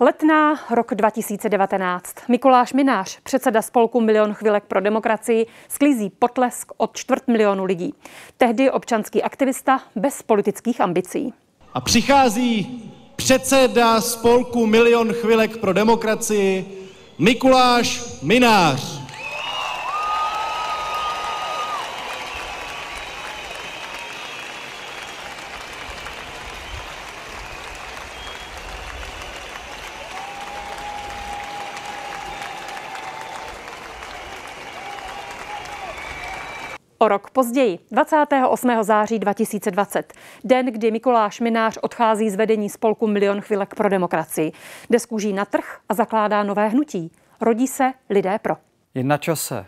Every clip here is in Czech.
Letná rok 2019. Mikuláš Minář, předseda spolku Milion chvilek pro demokracii, sklízí potlesk od čtvrt milionu lidí. Tehdy občanský aktivista bez politických ambicí. A přichází předseda spolku Milion chvilek pro demokracii Mikuláš Minář. O rok později, 28. září 2020, den, kdy Mikuláš Minář odchází z vedení spolku Milion chvilek pro demokracii, jde z na trh a zakládá nové hnutí. Rodí se lidé pro. Je na čase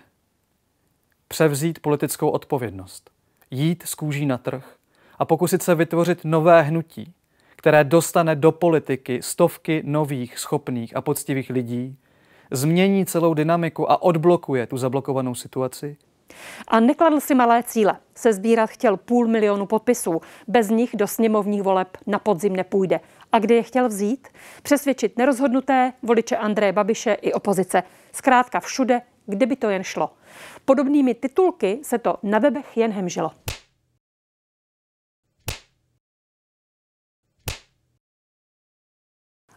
převzít politickou odpovědnost, jít z kůží na trh a pokusit se vytvořit nové hnutí, které dostane do politiky stovky nových, schopných a poctivých lidí, změní celou dynamiku a odblokuje tu zablokovanou situaci – a nekladl si malé cíle. sbírat chtěl půl milionu podpisů. Bez nich do sněmovních voleb na podzim nepůjde. A kde je chtěl vzít? Přesvědčit nerozhodnuté voliče Andreje Babiše i opozice. Zkrátka všude, kde by to jen šlo. Podobnými titulky se to na webech jen hemžilo.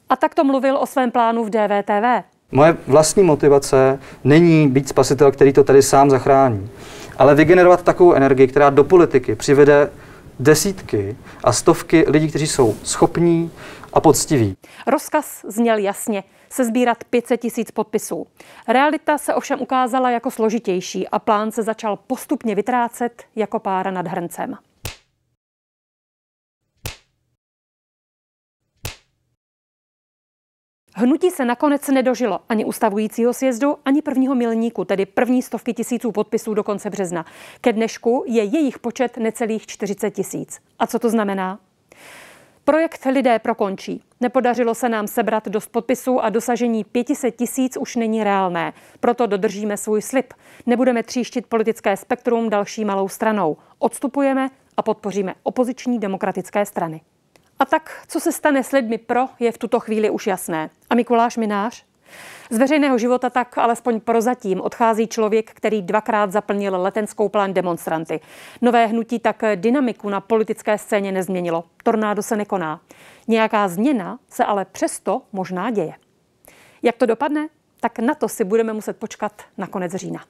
A tak to mluvil o svém plánu v DVTV. Moje vlastní motivace není být spasitel, který to tady sám zachrání, ale vygenerovat takovou energii, která do politiky přivede desítky a stovky lidí, kteří jsou schopní a poctiví. Rozkaz zněl jasně sbírat 500 tisíc podpisů. Realita se ovšem ukázala jako složitější a plán se začal postupně vytrácet jako pára nad hrncem. Hnutí se nakonec nedožilo ani ustavujícího sjezdu, ani prvního milníku, tedy první stovky tisíců podpisů do konce března. Ke dnešku je jejich počet necelých 40 tisíc. A co to znamená? Projekt Lidé prokončí. Nepodařilo se nám sebrat dost podpisů a dosažení 500 tisíc už není reálné. Proto dodržíme svůj slib. Nebudeme tříštit politické spektrum další malou stranou. Odstupujeme a podpoříme opoziční demokratické strany. A tak, co se stane s lidmi pro, je v tuto chvíli už jasné. A Mikuláš Minář? Z veřejného života tak alespoň prozatím odchází člověk, který dvakrát zaplnil letenskou plán demonstranty. Nové hnutí tak dynamiku na politické scéně nezměnilo. Tornádo se nekoná. Nějaká změna se ale přesto možná děje. Jak to dopadne? Tak na to si budeme muset počkat na konec října.